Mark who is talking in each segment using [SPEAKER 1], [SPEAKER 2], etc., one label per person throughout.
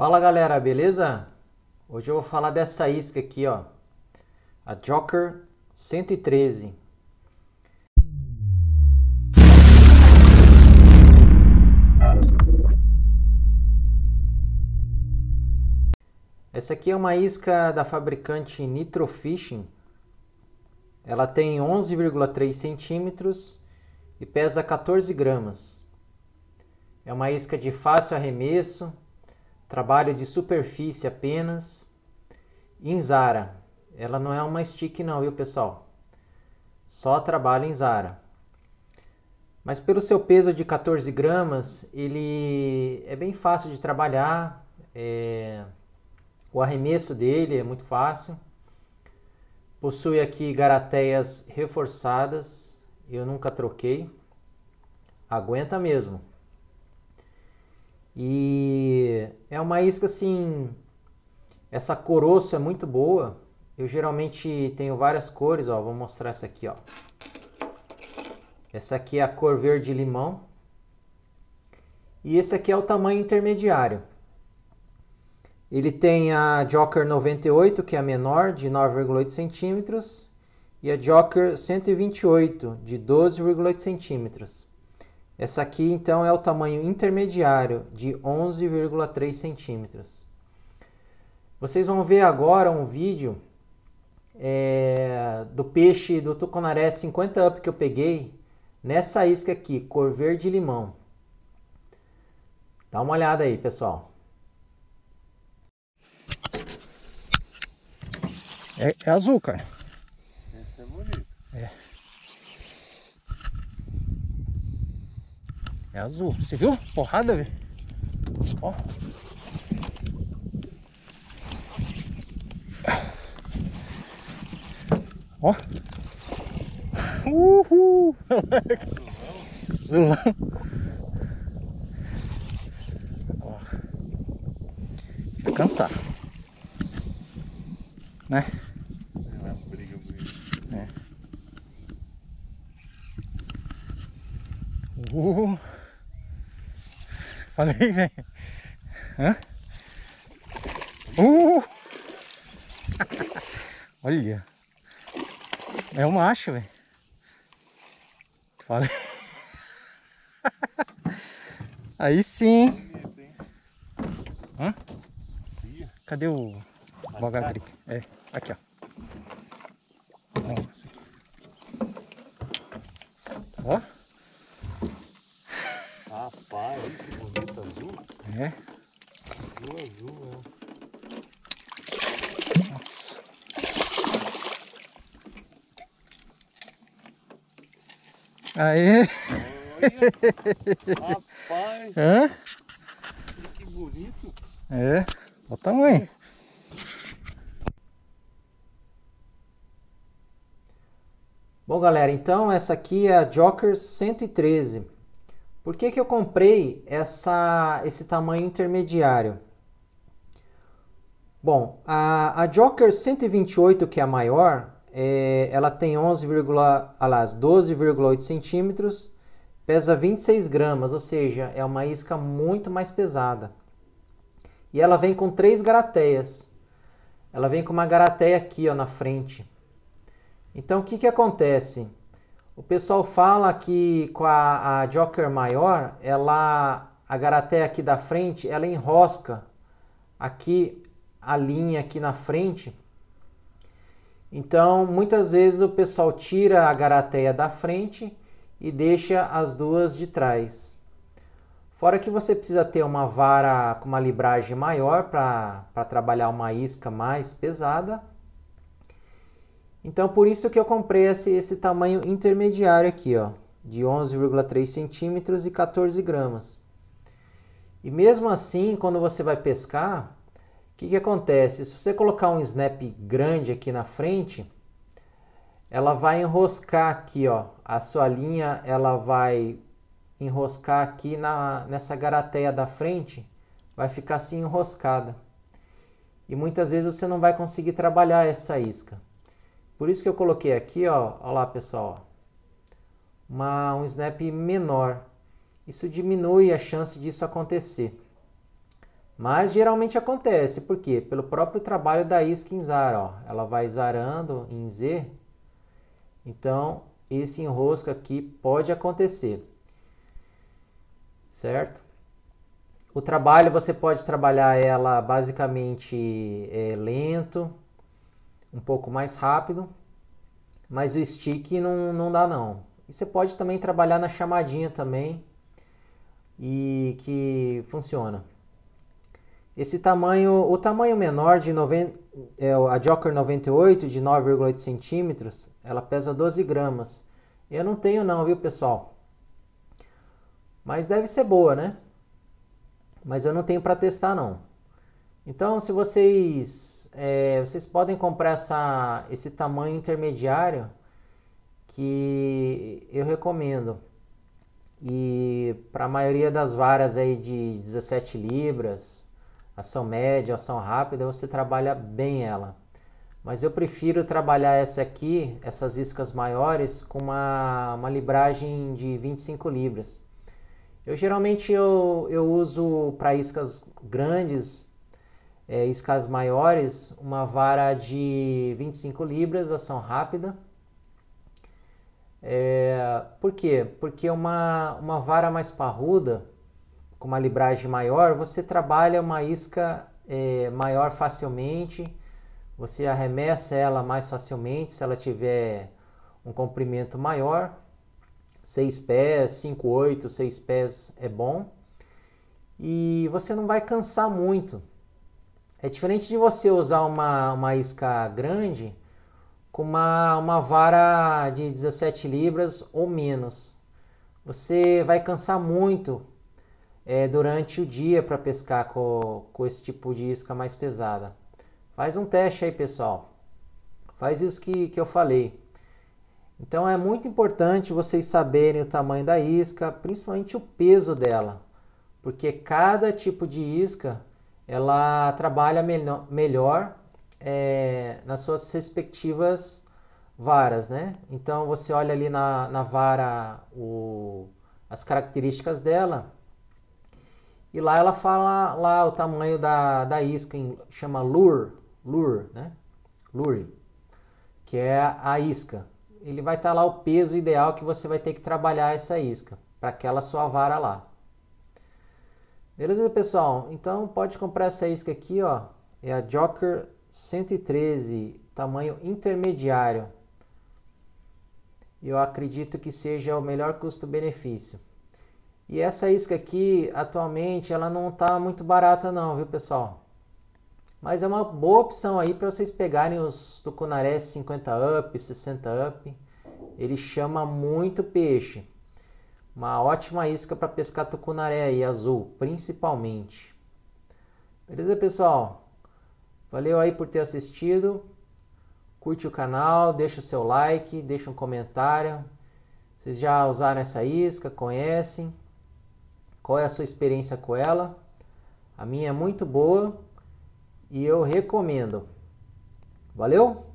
[SPEAKER 1] Fala galera, beleza? Hoje eu vou falar dessa isca aqui, ó, a Joker 113. Essa aqui é uma isca da fabricante Nitro Fishing. Ela tem 11,3 centímetros e pesa 14 gramas. É uma isca de fácil arremesso, trabalho de superfície apenas. Em Zara, ela não é uma stick não, viu pessoal? Só trabalha em Zara. Mas pelo seu peso de 14 gramas, ele é bem fácil de trabalhar. É... O arremesso dele é muito fácil. Possui aqui garateias reforçadas. Eu nunca troquei. Aguenta mesmo. E é uma isca assim, essa coroço é muito boa. Eu geralmente tenho várias cores, ó, vou mostrar essa aqui, ó. Essa aqui é a cor verde limão. E esse aqui é o tamanho intermediário. Ele tem a Joker 98, que é a menor, de 9,8 centímetros, e a Joker 128, de 12,8 centímetros. Essa aqui então é o tamanho intermediário de 11,3 centímetros. Vocês vão ver agora um vídeo é, do peixe do Tucunaré 50 Up que eu peguei nessa isca aqui, cor verde limão. Dá uma olhada aí, pessoal. É, é azul, cara. É azul. Você viu? Porrada, velho. Ó. Ó. Uhul! Zulão. Ó. Vou cansar. Né? É. Falei, velho. Né? Hã? Uh! Olha. É um macho, velho. Falei. Aí sim. Hã? Cadê o... Boga É, aqui ó. É? Azul, azul, é. Nossa. Aê! Olha, rapaz! Hã? Que bonito! É, olha o tamanho! Bom, galera, então essa aqui é a Joker 113. Por que, que eu comprei essa, esse tamanho intermediário? Bom, a, a Joker 128, que é a maior, é, ela tem 12,8 centímetros, pesa 26 gramas, ou seja, é uma isca muito mais pesada. E ela vem com três garateias. Ela vem com uma garateia aqui ó, na frente. Então o que, que acontece? O pessoal fala que com a, a Joker maior, ela a garaté aqui da frente, ela enrosca aqui a linha aqui na frente. Então, muitas vezes o pessoal tira a garateia da frente e deixa as duas de trás. Fora que você precisa ter uma vara com uma libragem maior para trabalhar uma isca mais pesada então, por isso que eu comprei esse, esse tamanho intermediário aqui, ó, de 11,3 centímetros e 14 gramas. E mesmo assim, quando você vai pescar, o que, que acontece? Se você colocar um snap grande aqui na frente, ela vai enroscar aqui, ó, a sua linha, ela vai enroscar aqui na, nessa garateia da frente, vai ficar assim enroscada. E muitas vezes você não vai conseguir trabalhar essa isca. Por isso que eu coloquei aqui, ó, ó lá pessoal, uma, um snap menor. Isso diminui a chance disso acontecer. Mas geralmente acontece, por quê? Pelo próprio trabalho da isca em zar, ó. Ela vai zarando em Z, então esse enrosco aqui pode acontecer, certo? O trabalho você pode trabalhar ela basicamente é, lento, um pouco mais rápido, mas o stick não, não dá não. E você pode também trabalhar na chamadinha também, e que funciona. Esse tamanho, o tamanho menor de 90, é, a Joker 98 de 9,8 centímetros, ela pesa 12 gramas. Eu não tenho não, viu pessoal? Mas deve ser boa, né? Mas eu não tenho para testar não. Então, se vocês é, vocês podem comprar essa, esse tamanho intermediário que eu recomendo. E para a maioria das varas aí de 17 libras, ação média, ação rápida, você trabalha bem ela. Mas eu prefiro trabalhar essa aqui, essas iscas maiores, com uma, uma libragem de 25 libras. Eu geralmente eu, eu uso para iscas grandes é, iscas maiores, uma vara de 25 libras, ação rápida. É, por quê? Porque uma, uma vara mais parruda, com uma libragem maior, você trabalha uma isca é, maior facilmente, você arremessa ela mais facilmente se ela tiver um comprimento maior. 6 pés, 5, 8, 6 pés é bom. E você não vai cansar muito, é diferente de você usar uma, uma isca grande com uma, uma vara de 17 libras ou menos. Você vai cansar muito é, durante o dia para pescar com, com esse tipo de isca mais pesada. Faz um teste aí, pessoal. Faz isso que, que eu falei. Então é muito importante vocês saberem o tamanho da isca, principalmente o peso dela, porque cada tipo de isca ela trabalha melhor, melhor é, nas suas respectivas varas, né? Então você olha ali na, na vara o, as características dela e lá ela fala lá o tamanho da, da isca, chama lure, lure, né? Lure, que é a isca. Ele vai estar tá lá o peso ideal que você vai ter que trabalhar essa isca para aquela sua vara lá. Beleza, pessoal? Então pode comprar essa isca aqui, ó. É a Joker 113, tamanho intermediário. Eu acredito que seja o melhor custo-benefício. E essa isca aqui, atualmente, ela não está muito barata não, viu, pessoal? Mas é uma boa opção aí para vocês pegarem os tucunarés 50 up, 60 up. Ele chama muito peixe. Uma ótima isca para pescar tucunaré aí, azul, principalmente. Beleza, pessoal? Valeu aí por ter assistido. Curte o canal, deixa o seu like, deixa um comentário. Vocês já usaram essa isca? Conhecem? Qual é a sua experiência com ela? A minha é muito boa e eu recomendo. Valeu?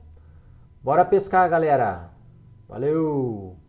[SPEAKER 1] Bora pescar, galera! Valeu!